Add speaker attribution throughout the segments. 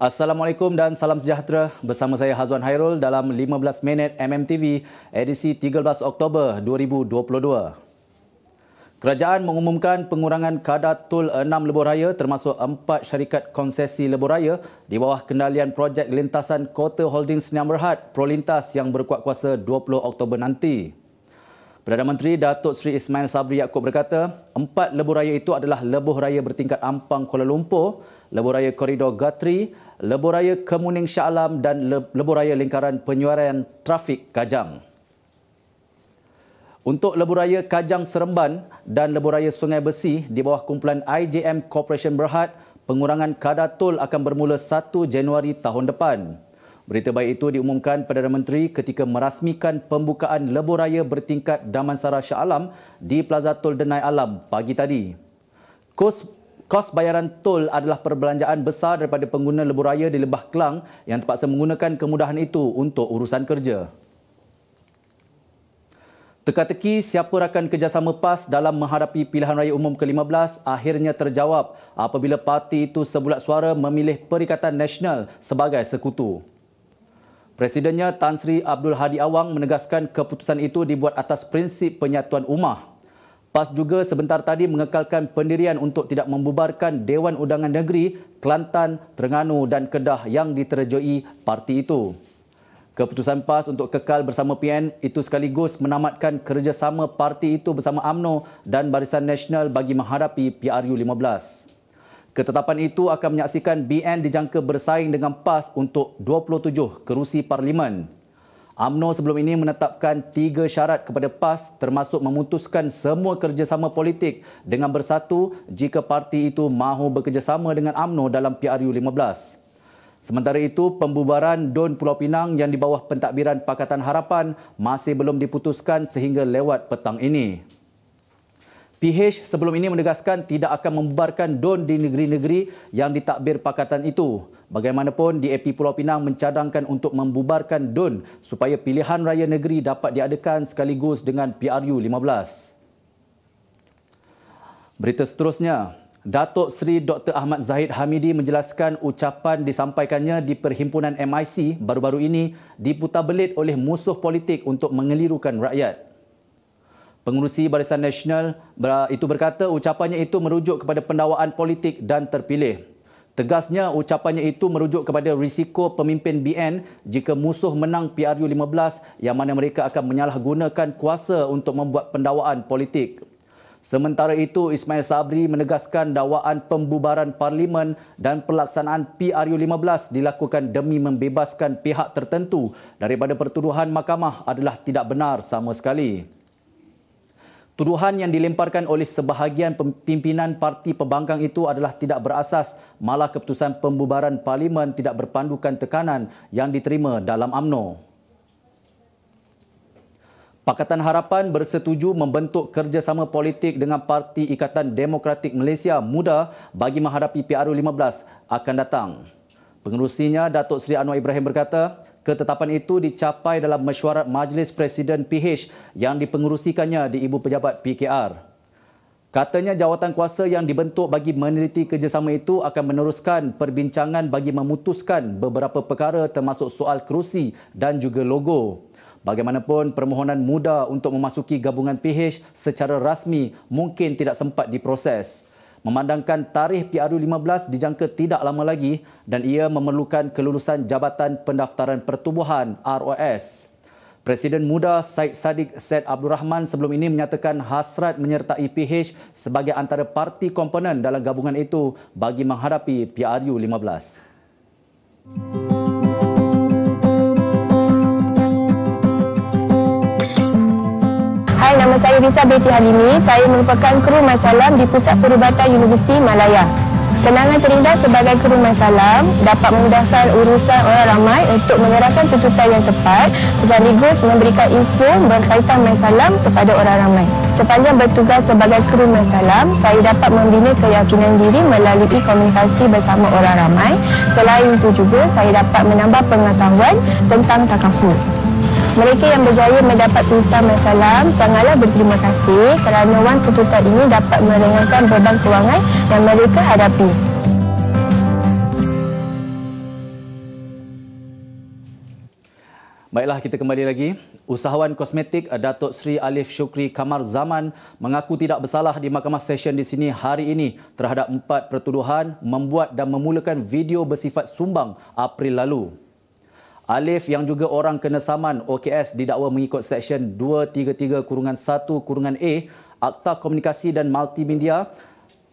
Speaker 1: Assalamualaikum dan salam sejahtera bersama saya Hazwan Hairul dalam 15 minit MMTV edisi 13 Oktober 2022. Kerajaan mengumumkan pengurangan kadar tol enam lebuh raya termasuk empat syarikat konsesi lebuh raya di bawah kendalian projek lintasan Kota Holdings Senyam Berhad Prolintas yang berkuat kuasa 20 Oktober nanti. Perdana Menteri Datuk Seri Ismail Sabri Yaakob berkata, empat lebuh raya itu adalah lebuh raya bertingkat Ampang Kuala Lumpur, lebuh raya Koridor Gatri, lebuh raya Kemuning Shah Alam dan lebuh raya lingkaran penyuaraan trafik Kajang. Untuk lebuh raya Kajang Seremban dan lebuh raya Sungai Besi di bawah kumpulan IJM Corporation Berhad, pengurangan kadar tol akan bermula 1 Januari tahun depan. Berita baik itu diumumkan Perdana Menteri ketika merasmikan pembukaan lebuh raya bertingkat Damansara Shah Alam di Plaza Tol Denai Alam pagi tadi. Kos Kos bayaran tol adalah perbelanjaan besar daripada pengguna lebuh raya di Lebah Kelang yang terpaksa menggunakan kemudahan itu untuk urusan kerja. Teka-teki siapa rakan kerjasama PAS dalam menghadapi pilihan raya umum ke-15 akhirnya terjawab apabila parti itu sebulat suara memilih Perikatan Nasional sebagai sekutu. Presidennya Tan Sri Abdul Hadi Awang menegaskan keputusan itu dibuat atas prinsip penyatuan umah. PAS juga sebentar tadi mengekalkan pendirian untuk tidak membubarkan Dewan Undangan Negeri, Kelantan, Terengganu dan Kedah yang diterjoi parti itu. Keputusan PAS untuk kekal bersama PN itu sekaligus menamatkan kerjasama parti itu bersama AMNO dan Barisan Nasional bagi menghadapi PRU 15. Ketetapan itu akan menyaksikan BN dijangka bersaing dengan PAS untuk 27 kerusi parlimen. AMNO sebelum ini menetapkan tiga syarat kepada PAS termasuk memutuskan semua kerjasama politik dengan bersatu jika parti itu mahu bekerjasama dengan AMNO dalam PRU15. Sementara itu, pembubaran Don Pulau Pinang yang di bawah pentadbiran Pakatan Harapan masih belum diputuskan sehingga lewat petang ini. PH sebelum ini menegaskan tidak akan membubarkan DON di negeri-negeri yang ditakbir pakatan itu. Bagaimanapun, DAP Pulau Pinang mencadangkan untuk membubarkan DON supaya pilihan raya negeri dapat diadakan sekaligus dengan PRU 15. Berita seterusnya, Datuk Seri Dr. Ahmad Zahid Hamidi menjelaskan ucapan disampaikannya di perhimpunan MIC baru-baru ini diputar belit oleh musuh politik untuk mengelirukan rakyat. Pengurusi Barisan Nasional itu berkata ucapannya itu merujuk kepada pendawaan politik dan terpilih. Tegasnya ucapannya itu merujuk kepada risiko pemimpin BN jika musuh menang PRU15 yang mana mereka akan menyalahgunakan kuasa untuk membuat pendawaan politik. Sementara itu Ismail Sabri menegaskan dakwaan pembubaran parlimen dan pelaksanaan PRU15 dilakukan demi membebaskan pihak tertentu daripada pertuduhan mahkamah adalah tidak benar sama sekali. Tuduhan yang dilemparkan oleh sebahagian pimpinan parti pembangkang itu adalah tidak berasas, malah keputusan pembubaran parlimen tidak berpandukan tekanan yang diterima dalam AMNO. Pakatan Harapan bersetuju membentuk kerjasama politik dengan Parti Ikatan Demokratik Malaysia Muda bagi menghadapi PRU15 akan datang. Pengurusinya Datuk Seri Anwar Ibrahim berkata, Ketetapan itu dicapai dalam mesyuarat Majlis Presiden PH yang dipengerusikannya di Ibu Pejabat PKR. Katanya jawatan kuasa yang dibentuk bagi meneliti kerjasama itu akan meneruskan perbincangan bagi memutuskan beberapa perkara termasuk soal kerusi dan juga logo. Bagaimanapun permohonan muda untuk memasuki gabungan PH secara rasmi mungkin tidak sempat diproses memandangkan tarikh PRU15 dijangka tidak lama lagi dan ia memerlukan kelulusan Jabatan Pendaftaran Pertubuhan ROS. Presiden muda Syed Saddiq Said Abdul Rahman sebelum ini menyatakan hasrat menyertai PH sebagai antara parti komponen dalam gabungan itu bagi menghadapi PRU15. Mm-hmm. nama saya Risa Betty Halimi. Saya merupakan kru Masalam di Pusat Perubatan Universiti Malaya. Kenangan terindah sebagai kru Masalam dapat memudahkan urusan orang ramai untuk menyerahkan tuntutan yang tepat sekaligus memberikan info berkaitan Masalam kepada orang ramai. Sepanjang bertugas sebagai kru Masalam, saya dapat membina keyakinan diri melalui komunikasi bersama orang ramai. Selain itu juga, saya dapat menambah pengetahuan tentang takaful. Mereka yang berjaya mendapat tuntutan masalah sangatlah berterima kasih kerana wang tuntutan ini dapat meringankan beban kewangan yang mereka hadapi. Baiklah kita kembali lagi. Usahawan kosmetik Datuk Sri Alif Shukri Kamar Zaman mengaku tidak bersalah di mahkamah stesen di sini hari ini terhadap empat pertuduhan membuat dan memulakan video bersifat sumbang April lalu. Alif yang juga orang kena saman OKS didakwa mengikut Seksyen 233 Kurungan 1 Kurungan A Akta Komunikasi dan Multimedia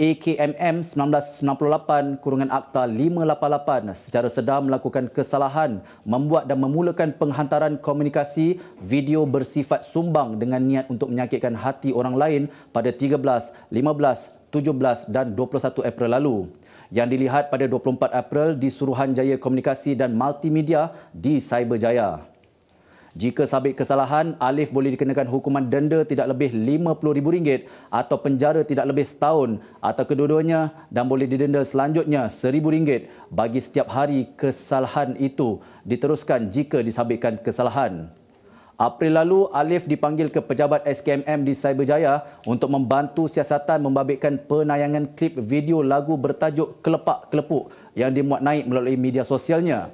Speaker 1: AKMM 1998 Kurungan Akta 588 secara sedar melakukan kesalahan membuat dan memulakan penghantaran komunikasi video bersifat sumbang dengan niat untuk menyakitkan hati orang lain pada 13, 15, 17 dan 21 April lalu yang dilihat pada 24 April di Suruhanjaya Komunikasi dan Multimedia di Cyberjaya. Jika sabit kesalahan, Alif boleh dikenakan hukuman denda tidak lebih RM50,000 atau penjara tidak lebih setahun atau kedua-duanya dan boleh didenda selanjutnya RM1,000 bagi setiap hari kesalahan itu diteruskan jika disabitkan kesalahan. April lalu, Alif dipanggil ke pejabat SKMM di Cyberjaya untuk membantu siasatan membabitkan penayangan klip video lagu bertajuk Kelepak Kelepuk yang dimuat naik melalui media sosialnya.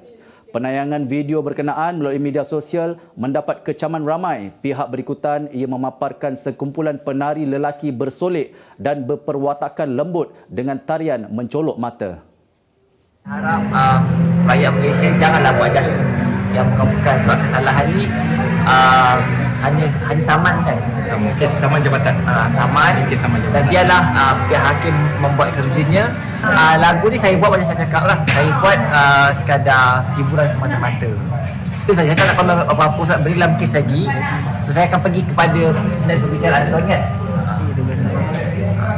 Speaker 1: Penayangan video berkenaan melalui media sosial mendapat kecaman ramai. Pihak berikutan ia memaparkan sekumpulan penari lelaki bersolek dan berperwatakan lembut dengan tarian mencolok mata. Harap uh, rakyat Malaysia janganlah buat jasa yang bukan-bukan sebab kesalahan ini. Ah, hanya hanya saman kan? Sama. Kes saman jabatan. Uh, saman. Kes saman jabatan. Dan biarlah uh, pihak hakim membuat kerjanya. Uh, lagu ni saya buat macam saya cakap lah. Saya buat uh, sekadar hiburan semata-mata. Itu saja. Saya tak nak apa-apa sebab beri dalam kes lagi. So saya akan pergi kepada dan berbicara. Tuan ingat?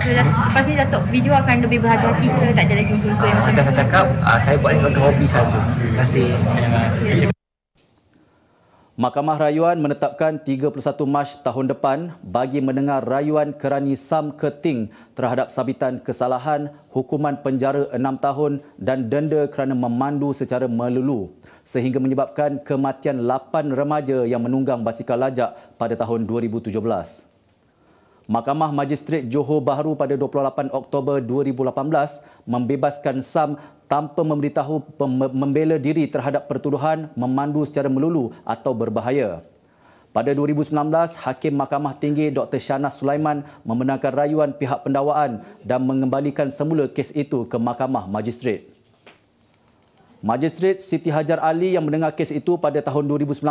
Speaker 1: Kan? Pasti Datuk video akan lebih berhati-hati ke tak jalan jenis-jenis yang macam Macam saya cakap, saya buat sebagai hobi sahaja Terima kasih. Mahkamah Rayuan menetapkan 31 Mac tahun depan bagi mendengar rayuan kerani Sam Keting terhadap sabitan kesalahan, hukuman penjara 6 tahun dan denda kerana memandu secara melulu sehingga menyebabkan kematian 8 remaja yang menunggang basikal lajak pada tahun 2017. Mahkamah Majistret Johor Bahru pada 28 Oktober 2018 membebaskan Sam tanpa memberitahu membela diri terhadap pertuduhan memandu secara melulu atau berbahaya. Pada 2019, Hakim Mahkamah Tinggi Dr. Syana Sulaiman memenangkan rayuan pihak pendawaan dan mengembalikan semula kes itu ke Mahkamah Majistret. Majistret Siti Hajar Ali yang mendengar kes itu pada tahun 2019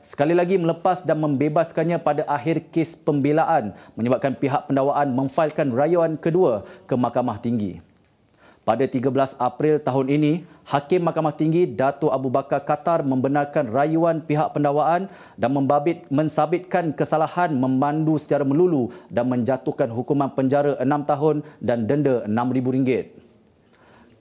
Speaker 1: sekali lagi melepas dan membebaskannya pada akhir kes pembelaan menyebabkan pihak pendawaan memfailkan rayuan kedua ke Mahkamah Tinggi. Pada 13 April tahun ini, Hakim Mahkamah Tinggi Dato' Abu Bakar Qatar membenarkan rayuan pihak pendawaan dan membabit, mensabitkan kesalahan memandu secara melulu dan menjatuhkan hukuman penjara 6 tahun dan denda RM6,000.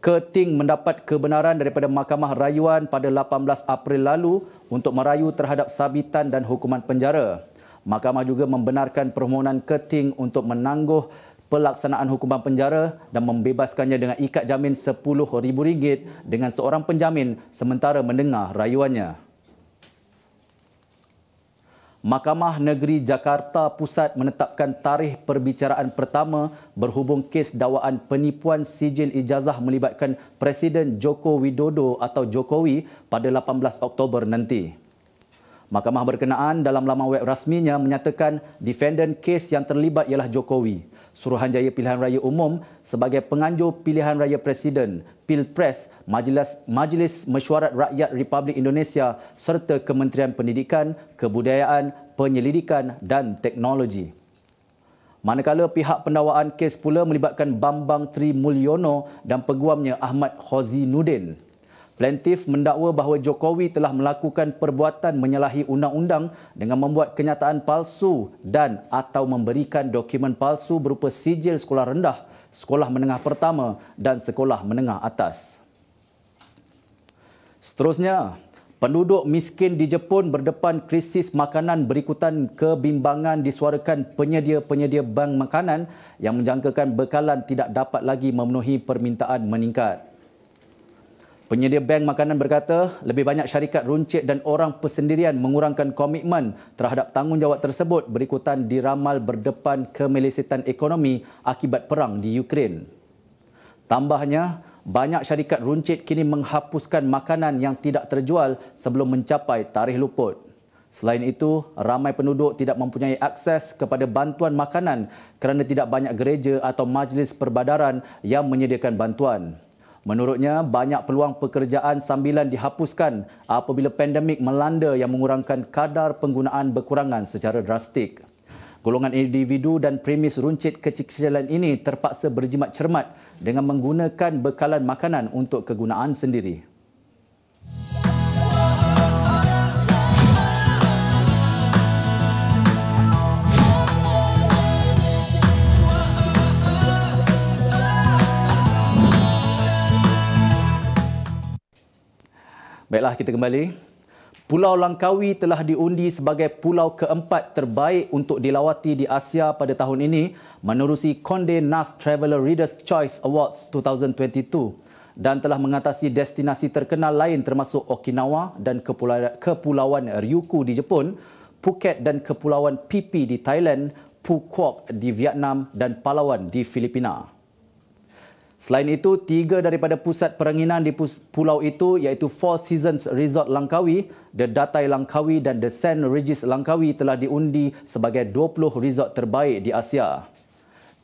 Speaker 1: Keting mendapat kebenaran daripada Mahkamah Rayuan pada 18 April lalu untuk merayu terhadap sabitan dan hukuman penjara. Mahkamah juga membenarkan permohonan Keting untuk menangguh pelaksanaan hukuman penjara dan membebaskannya dengan ikat jamin RM10,000 dengan seorang penjamin sementara mendengar rayuannya. Mahkamah Negeri Jakarta Pusat menetapkan tarikh perbicaraan pertama berhubung kes dakwaan penipuan sijil ijazah melibatkan Presiden Joko Widodo atau Jokowi pada 18 Oktober nanti. Mahkamah berkenaan dalam laman web rasminya menyatakan defendant kes yang terlibat ialah Jokowi. Suruhanjaya Pilihan Raya Umum sebagai penganjur pilihan raya presiden, Pilpres, Majlis, Majlis Mesyuarat Rakyat Republik Indonesia serta Kementerian Pendidikan, Kebudayaan, Penyelidikan dan Teknologi. Manakala pihak pendawaan kes pula melibatkan Bambang Tri Mulyono dan peguamnya Ahmad Khazinuddin. Nudin. Plaintif mendakwa bahawa Jokowi telah melakukan perbuatan menyalahi undang-undang dengan membuat kenyataan palsu dan atau memberikan dokumen palsu berupa sijil sekolah rendah, sekolah menengah pertama dan sekolah menengah atas. Seterusnya, penduduk miskin di Jepun berdepan krisis makanan berikutan kebimbangan disuarakan penyedia-penyedia bank makanan yang menjangkakan bekalan tidak dapat lagi memenuhi permintaan meningkat. Penyedia bank makanan berkata, lebih banyak syarikat runcit dan orang persendirian mengurangkan komitmen terhadap tanggungjawab tersebut berikutan diramal berdepan kemelesetan ekonomi akibat perang di Ukraine. Tambahnya, banyak syarikat runcit kini menghapuskan makanan yang tidak terjual sebelum mencapai tarikh luput. Selain itu, ramai penduduk tidak mempunyai akses kepada bantuan makanan kerana tidak banyak gereja atau majlis perbadaran yang menyediakan bantuan. Menurutnya, banyak peluang pekerjaan sambilan dihapuskan apabila pandemik melanda yang mengurangkan kadar penggunaan berkurangan secara drastik. Golongan individu dan premis runcit kecil-kecilan ini terpaksa berjimat cermat dengan menggunakan bekalan makanan untuk kegunaan sendiri. Baiklah, kita kembali. Pulau Langkawi telah diundi sebagai pulau keempat terbaik untuk dilawati di Asia pada tahun ini menerusi Condé Nast Traveller Reader's Choice Awards 2022 dan telah mengatasi destinasi terkenal lain termasuk Okinawa dan Kepulauan Ryukyu di Jepun, Phuket dan Kepulauan Phi Phi di Thailand, Phu Quoc di Vietnam dan Palawan di Filipina. Selain itu, tiga daripada pusat peranginan di pulau itu iaitu Four Seasons Resort Langkawi, The Datai Langkawi dan The Sand Regis Langkawi telah diundi sebagai 20 resort terbaik di Asia.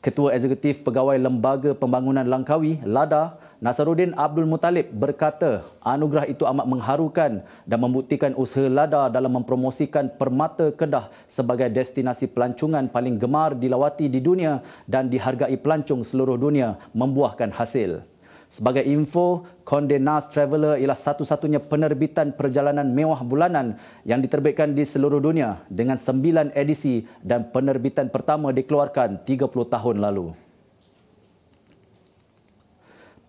Speaker 1: Ketua Eksekutif Pegawai Lembaga Pembangunan Langkawi, LADA, Nasaruddin Abdul Muttalib berkata anugerah itu amat mengharukan dan membuktikan usaha LADA dalam mempromosikan Permata Kedah sebagai destinasi pelancongan paling gemar dilawati di dunia dan dihargai pelancong seluruh dunia membuahkan hasil. Sebagai info, Condé Nast Traveller ialah satu-satunya penerbitan perjalanan mewah bulanan yang diterbitkan di seluruh dunia dengan sembilan edisi dan penerbitan pertama dikeluarkan 30 tahun lalu.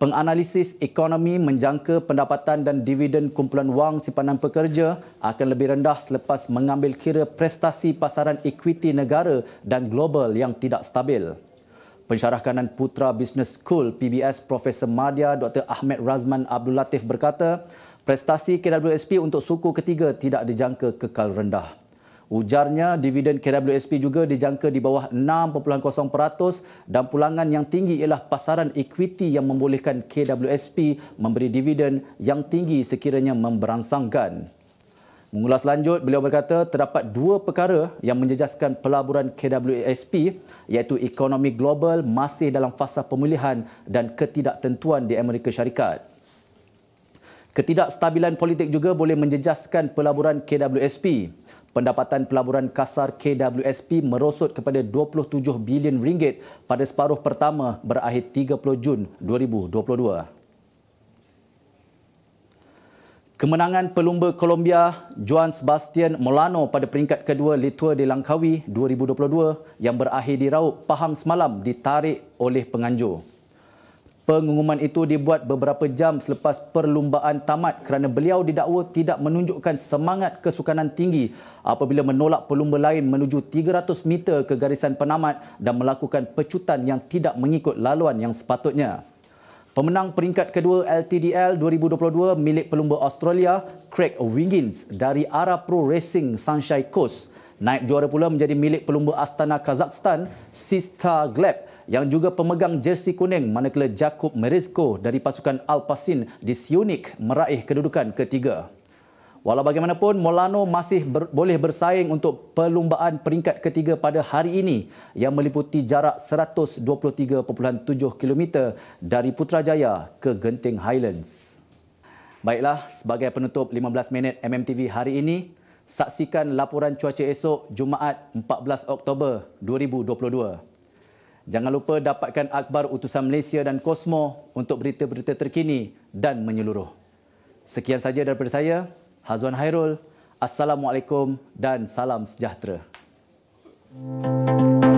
Speaker 1: Penganalisis ekonomi menjangka pendapatan dan dividen kumpulan wang simpanan pekerja akan lebih rendah selepas mengambil kira prestasi pasaran equity negara dan global yang tidak stabil. Pensyarah kanan Putra Business School PBS Profesor Madya Dr. Ahmed Razman Abdul Latif berkata, prestasi KWSP untuk suku ketiga tidak dijangka kekal rendah. Ujarnya, dividen KWSP juga dijangka di bawah 6.0% dan pulangan yang tinggi ialah pasaran equity yang membolehkan KWSP memberi dividen yang tinggi sekiranya memberangsangkan. Mengulas lanjut, beliau berkata terdapat dua perkara yang menjejaskan pelaburan KWSP iaitu ekonomi global masih dalam fasa pemulihan dan ketidaktentuan di Amerika Syarikat. Ketidakstabilan politik juga boleh menjejaskan pelaburan KWSP. Pendapatan pelaburan kasar KWSP merosot kepada 27 bilion ringgit pada separuh pertama berakhir 30 Jun 2022. Kemenangan pelumba Kolombia Juan Sebastian Molano pada peringkat kedua Litua di Langkawi 2022 yang berakhir di Raup Pahang semalam ditarik oleh penganjur. Pengumuman itu dibuat beberapa jam selepas perlumbaan tamat kerana beliau didakwa tidak menunjukkan semangat kesukanan tinggi apabila menolak pelumba lain menuju 300 meter ke garisan penamat dan melakukan pecutan yang tidak mengikut laluan yang sepatutnya. Pemenang peringkat kedua LTDL 2022 milik pelumba Australia, Craig Wiggins dari Ara Pro Racing Sunshine Coast. naik juara pula menjadi milik pelumba Astana Kazakhstan, Sista Gleb yang juga pemegang jersey kuning manakala Jakub Merizko dari pasukan Alpasin di Sionik meraih kedudukan ketiga. Walau bagaimanapun, Molano masih ber- boleh bersaing untuk perlumbaan peringkat ketiga pada hari ini yang meliputi jarak 123.7 km dari Putrajaya ke Genting Highlands. Baiklah, sebagai penutup 15 minit MMTV hari ini, saksikan laporan cuaca esok Jumaat 14 Oktober 2022. Jangan lupa dapatkan akhbar utusan Malaysia dan Kosmo untuk berita-berita terkini dan menyeluruh. Sekian saja daripada saya, Hazwan Hairul. Assalamualaikum dan salam sejahtera. Thank you.